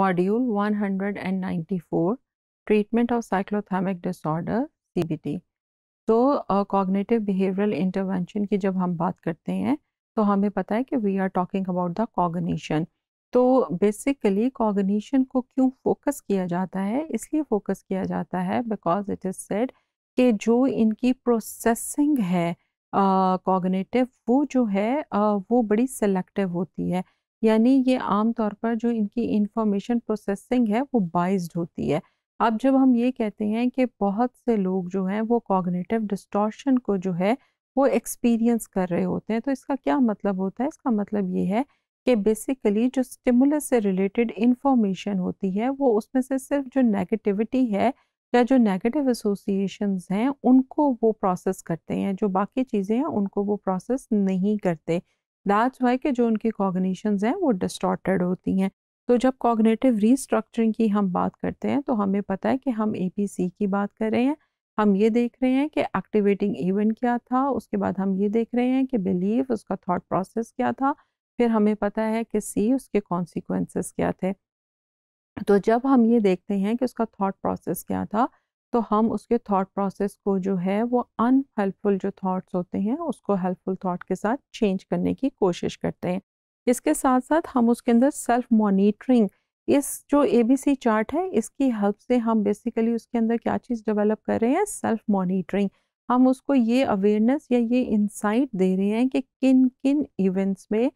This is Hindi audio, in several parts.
module 194 treatment of Cyclothymic disorder CBT तो कॉग्निटिव बिहेवियरल इंटरवेंशन की जब हम बात करते हैं तो हमें पता है कि we are talking about the cognition तो बेसिकली कॉग्निशन को क्यों फोकस किया जाता है इसलिए फोकस किया जाता है बिकॉज इट इज़ सेड कि जो इनकी प्रोसेसिंग है कॉग्नेटिव uh, वो जो है uh, वो बड़ी सेलेक्टिव होती है यानी ये आम तौर पर जो इनकी इंफॉर्मेशन प्रोसेसिंग है वो बाइज होती है अब जब हम ये कहते हैं कि बहुत से लोग जो हैं वो कॉग्नेटिव डिस्टॉर्शन को जो है वो एक्सपीरियंस कर रहे होते हैं तो इसका क्या मतलब होता है इसका मतलब ये है कि बेसिकली जो स्टिमुलस से रिलेटेड इंफॉर्मेशन होती है वो उसमें से सिर्फ जो नेगेटिविटी है या जो नेगेटिव एसोसिएशन हैं उनको वो प्रोसेस करते हैं जो बाकी चीज़ें हैं उनको वो प्रोसेस नहीं करते दैट्स वाई कि जो उनकी कॉग्निशंस हैं वो डिस्टॉर्टेड होती हैं तो जब कॉग्नेटिव रीस्ट्रक्चरिंग की हम बात करते हैं तो हमें पता है कि हम ए पी सी की बात कर रहे हैं हम ये देख रहे हैं कि एक्टिवेटिंग इवेंट क्या था उसके बाद हम ये देख रहे हैं कि बिलीव उसका थाट प्रोसेस क्या था फिर हमें पता है कि सी उसके कॉन्सिक्वेंसेस क्या थे तो जब हम ये देखते हैं कि उसका थाट प्रोसेस क्या था तो हम उसके थॉट प्रोसेस को जो है वो अनहेल्पफुल जो थॉट्स होते हैं उसको हेल्पफुल थॉट के साथ चेंज करने की कोशिश करते हैं इसके साथ साथ हम उसके अंदर सेल्फ मॉनिटरिंग इस जो ए बी सी चार्ट है इसकी हेल्प से हम बेसिकली उसके अंदर क्या चीज़ डेवलप कर रहे हैं सेल्फ मॉनिटरिंग हम उसको ये अवेयरनेस या ये इंसाइट दे रहे हैं कि किन किन इवेंट्स में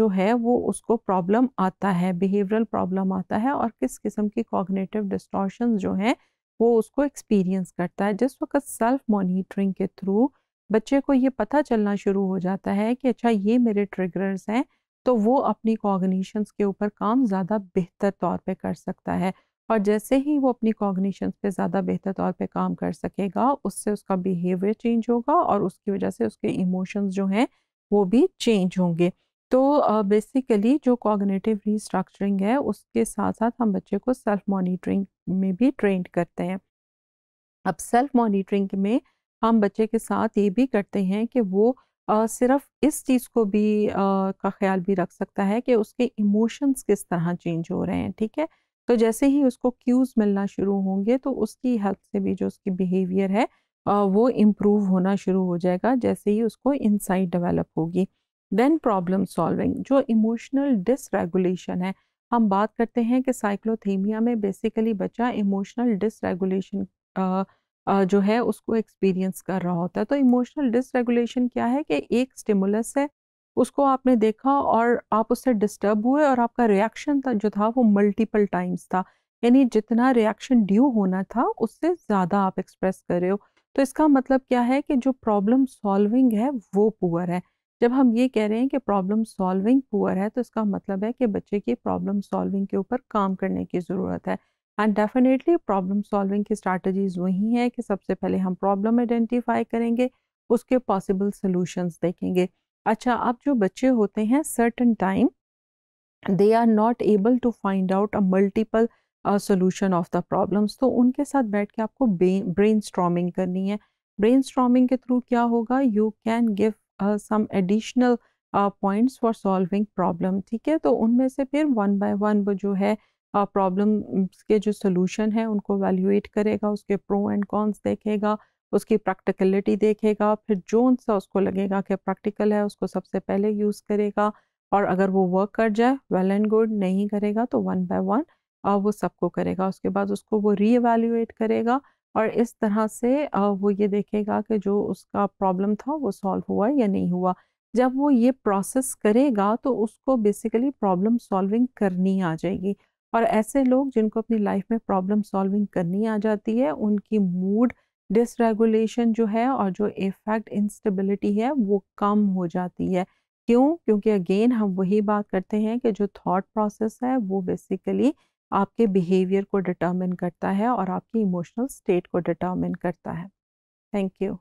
जो है वो उसको प्रॉब्लम आता है बिहेवियरल प्रॉब्लम आता है और किस किस्म की कॉग्नेटिव डिस्टॉर्शन जो हैं वो उसको एक्सपीरियंस करता है जिस वक्त सेल्फ मॉनिटरिंग के थ्रू बच्चे को ये पता चलना शुरू हो जाता है कि अच्छा ये मेरे ट्रिगर्स हैं तो वो अपनी कॉग्निशंस के ऊपर काम ज़्यादा बेहतर तौर पे कर सकता है और जैसे ही वो अपनी कॉग्निशंस पे ज़्यादा बेहतर तौर पे काम कर सकेगा उससे उसका बिहेवियर चेंज होगा और उसकी वजह से उसके इमोशंस जो हैं वो भी चेंज होंगे तो बेसिकली uh, जो कॉग्नेटिव रिस्ट्रक्चरिंग है उसके साथ साथ हम बच्चे को सेल्फ मॉनिटरिंग में भी ट्रेन करते हैं अब सेल्फ मॉनिटरिंग में हम बच्चे के साथ ये भी करते हैं कि वो uh, सिर्फ इस चीज़ को भी uh, का ख्याल भी रख सकता है कि उसके इमोशंस किस तरह चेंज हो रहे हैं ठीक है तो जैसे ही उसको क्यूज़ मिलना शुरू होंगे तो उसकी हेल्प से भी जो उसकी बिहेवियर है वो इम्प्रूव होना शुरू हो जाएगा जैसे ही उसको इनसाइट डेवलप होगी देन प्रॉब्लम सॉल्विंग जो इमोशनल डिसरेगुलेशन है हम बात करते हैं कि साइक्लोथीमिया में बेसिकली बच्चा इमोशनल डिसरेगुलेशन जो है उसको एक्सपीरियंस कर रहा होता है तो इमोशनल डिसरेगुलेशन क्या है कि एक स्टिमुलस है उसको आपने देखा और आप उससे डिस्टर्ब हुए और आपका रिएक्शन था जो था वो मल्टीपल टाइम्स था यानी जितना रिएक्शन ड्यू होना था उससे ज़्यादा आप एक्सप्रेस कर रहे हो तो इसका मतलब क्या है कि जो प्रॉब्लम सॉल्विंग है वो पुअर है जब हम ये कह रहे हैं कि प्रॉब्लम सॉल्विंग पुअर है तो इसका मतलब है कि बच्चे की प्रॉब्लम सॉल्विंग के ऊपर काम करने की ज़रूरत है एंड डेफिनेटली प्रॉब्लम सॉल्विंग की स्ट्रैटेजीज वही हैं कि सबसे पहले हम प्रॉब्लम आइडेंटिफाई करेंगे उसके पॉसिबल सॉल्यूशंस देखेंगे अच्छा अब जो बच्चे होते हैं certain time they are not able to find out a multiple solution of the problems तो उनके साथ बैठ के आपको ब्रेन करनी है ब्रेन के थ्रू क्या होगा you can give some additional points for solving problem ठीक है तो उनमें से फिर वन बाय वन वो जो है प्रॉब्लम uh, के जो सोल्यूशन है उनको वैल्यूएट करेगा उसके प्रो एंड कॉन्स देखेगा उसकी प्रैक्टिकलिटी देखेगा फिर जो सा उसको लगेगा कि प्रैक्टिकल है उसको सबसे पहले यूज़ करेगा और अगर वो वर्क कर जाए वेल एंड गुड नहीं करेगा तो वन बाय वन वो सबको करेगा उसके बाद उसको वो रीएवेल्यूएट करेगा और इस तरह से वो ये देखेगा कि जो उसका प्रॉब्लम था वो सॉल्व हुआ या नहीं हुआ जब वो ये प्रोसेस करेगा तो उसको बेसिकली प्रॉब्लम सॉल्विंग करनी आ जाएगी और ऐसे लोग जिनको अपनी लाइफ में प्रॉब्लम सॉल्विंग करनी आ जाती है उनकी मूड डिसरेगुलेशन जो है और जो इफेक्ट इंस्टेबिलिटी है वो कम हो जाती है क्यों क्योंकि अगेन हम वही बात करते हैं कि जो थॉट प्रोसेस है वो बेसिकली आपके बिहेवियर को डिटर्मिन करता है और आपकी इमोशनल स्टेट को डिटर्मिन करता है थैंक यू